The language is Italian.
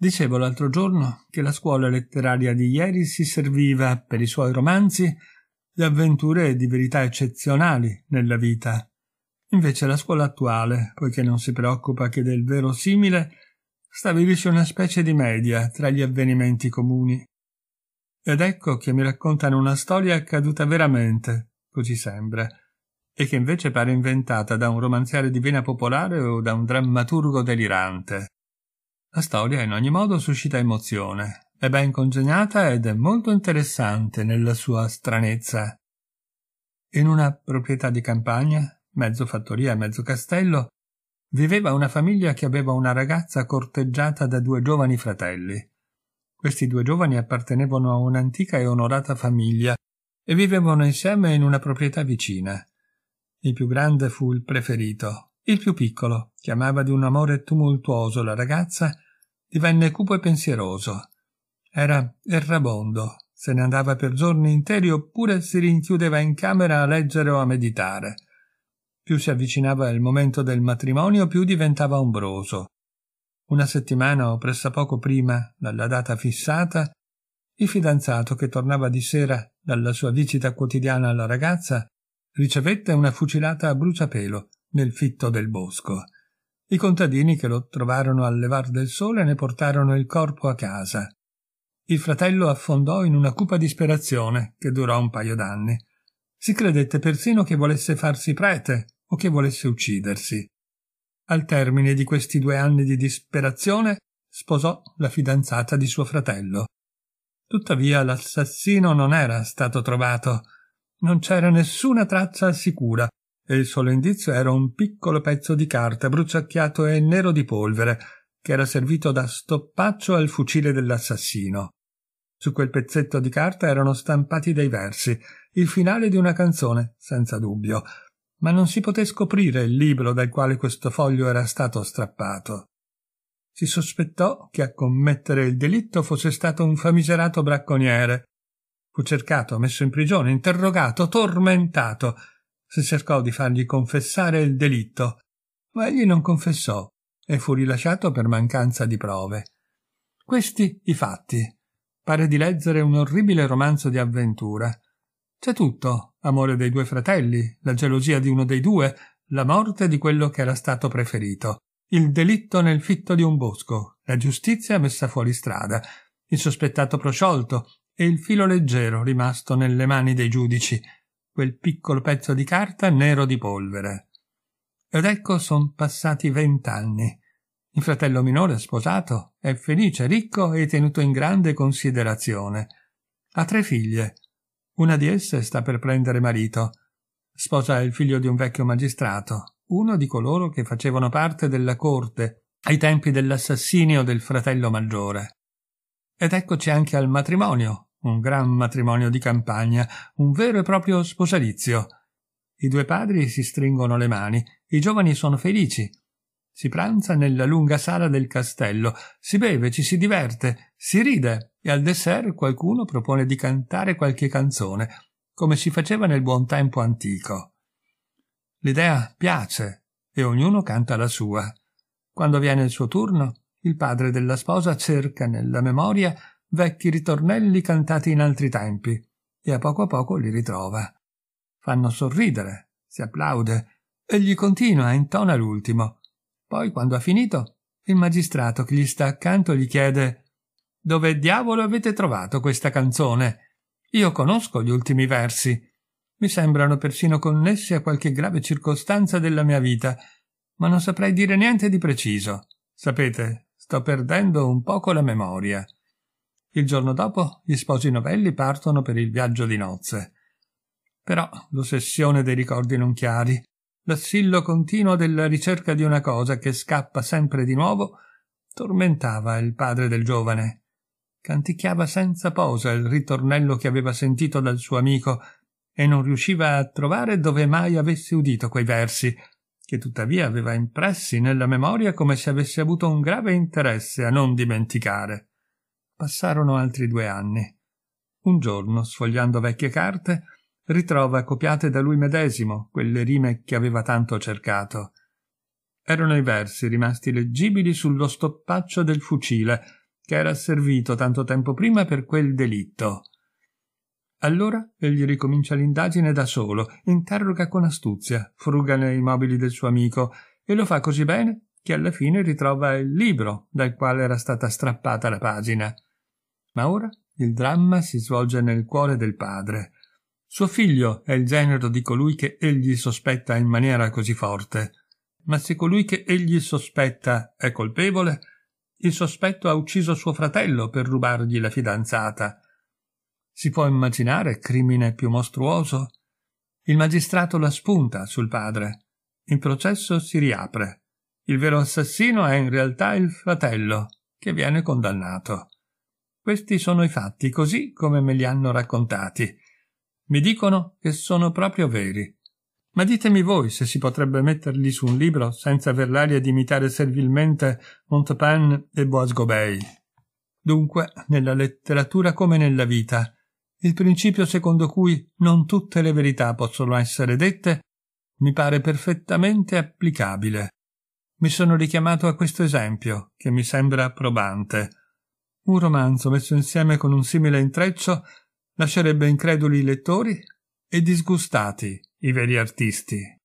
Dicevo l'altro giorno che la scuola letteraria di ieri si serviva, per i suoi romanzi, di avventure e di verità eccezionali nella vita. Invece la scuola attuale, poiché non si preoccupa che del verosimile, stabilisce una specie di media tra gli avvenimenti comuni. Ed ecco che mi raccontano una storia accaduta veramente, così sembra, e che invece pare inventata da un romanziere di vena popolare o da un drammaturgo delirante. La storia in ogni modo suscita emozione, è ben congegnata ed è molto interessante nella sua stranezza. In una proprietà di campagna, mezzo fattoria e mezzo castello, viveva una famiglia che aveva una ragazza corteggiata da due giovani fratelli. Questi due giovani appartenevano a un'antica e onorata famiglia e vivevano insieme in una proprietà vicina. Il più grande fu il preferito, il più piccolo, che amava di un amore tumultuoso la ragazza, divenne cupo e pensieroso. Era errabondo, se ne andava per giorni interi oppure si rinchiudeva in camera a leggere o a meditare. Più si avvicinava il momento del matrimonio, più diventava ombroso. Una settimana o pressa poco prima dalla data fissata, il fidanzato che tornava di sera dalla sua visita quotidiana alla ragazza ricevette una fucilata a bruciapelo nel fitto del bosco. I contadini che lo trovarono al levar del sole ne portarono il corpo a casa. Il fratello affondò in una cupa disperazione che durò un paio d'anni. Si credette persino che volesse farsi prete o che volesse uccidersi. Al termine di questi due anni di disperazione sposò la fidanzata di suo fratello. Tuttavia l'assassino non era stato trovato. Non c'era nessuna traccia sicura e il solo indizio era un piccolo pezzo di carta bruciacchiato e nero di polvere che era servito da stoppaccio al fucile dell'assassino. Su quel pezzetto di carta erano stampati dei versi, il finale di una canzone, senza dubbio, ma non si poté scoprire il libro dal quale questo foglio era stato strappato. Si sospettò che a commettere il delitto fosse stato un famigerato bracconiere. Fu cercato, messo in prigione, interrogato, tormentato, si cercò di fargli confessare il delitto, ma egli non confessò e fu rilasciato per mancanza di prove. Questi i fatti. Pare di leggere un orribile romanzo di avventura. C'è tutto, amore dei due fratelli, la gelosia di uno dei due, la morte di quello che era stato preferito, il delitto nel fitto di un bosco, la giustizia messa fuori strada, il sospettato prosciolto e il filo leggero rimasto nelle mani dei giudici, quel piccolo pezzo di carta nero di polvere. Ed ecco son passati vent'anni. Il fratello minore è sposato, è felice, ricco e tenuto in grande considerazione. Ha tre figlie. Una di esse sta per prendere marito. Sposa il figlio di un vecchio magistrato, uno di coloro che facevano parte della corte ai tempi dell'assassinio del fratello maggiore. Ed eccoci anche al matrimonio, un gran matrimonio di campagna, un vero e proprio sposalizio. I due padri si stringono le mani, i giovani sono felici. Si pranza nella lunga sala del castello, si beve, ci si diverte, si ride e al dessert qualcuno propone di cantare qualche canzone, come si faceva nel buon tempo antico. L'idea piace e ognuno canta la sua. Quando viene il suo turno, il padre della sposa cerca nella memoria vecchi ritornelli cantati in altri tempi e a poco a poco li ritrova. Fanno sorridere, si applaude, e gli continua intona l'ultimo. Poi, quando ha finito, il magistrato che gli sta accanto gli chiede Dove diavolo avete trovato questa canzone? Io conosco gli ultimi versi. Mi sembrano persino connessi a qualche grave circostanza della mia vita, ma non saprei dire niente di preciso. Sapete, sto perdendo un poco la memoria. Il giorno dopo gli sposi novelli partono per il viaggio di nozze. Però l'ossessione dei ricordi non chiari, l'assillo continuo della ricerca di una cosa che scappa sempre di nuovo, tormentava il padre del giovane. Canticchiava senza posa il ritornello che aveva sentito dal suo amico e non riusciva a trovare dove mai avesse udito quei versi, che tuttavia aveva impressi nella memoria come se avesse avuto un grave interesse a non dimenticare. Passarono altri due anni. Un giorno, sfogliando vecchie carte, ritrova copiate da lui medesimo quelle rime che aveva tanto cercato. Erano i versi rimasti leggibili sullo stoppaccio del fucile che era servito tanto tempo prima per quel delitto. Allora egli ricomincia l'indagine da solo, interroga con astuzia, fruga nei mobili del suo amico e lo fa così bene che alla fine ritrova il libro dal quale era stata strappata la pagina. Ma ora il dramma si svolge nel cuore del padre. Suo figlio è il genero di colui che egli sospetta in maniera così forte. Ma se colui che egli sospetta è colpevole, il sospetto ha ucciso suo fratello per rubargli la fidanzata. Si può immaginare crimine più mostruoso? Il magistrato la spunta sul padre. Il processo si riapre. Il vero assassino è in realtà il fratello, che viene condannato. Questi sono i fatti, così come me li hanno raccontati. Mi dicono che sono proprio veri. Ma ditemi voi se si potrebbe metterli su un libro senza aver l'aria di imitare servilmente Montepin e Boisgobey. Dunque, nella letteratura come nella vita, il principio secondo cui non tutte le verità possono essere dette mi pare perfettamente applicabile. Mi sono richiamato a questo esempio, che mi sembra probante. Un romanzo messo insieme con un simile intreccio lascerebbe increduli i lettori e disgustati i veri artisti.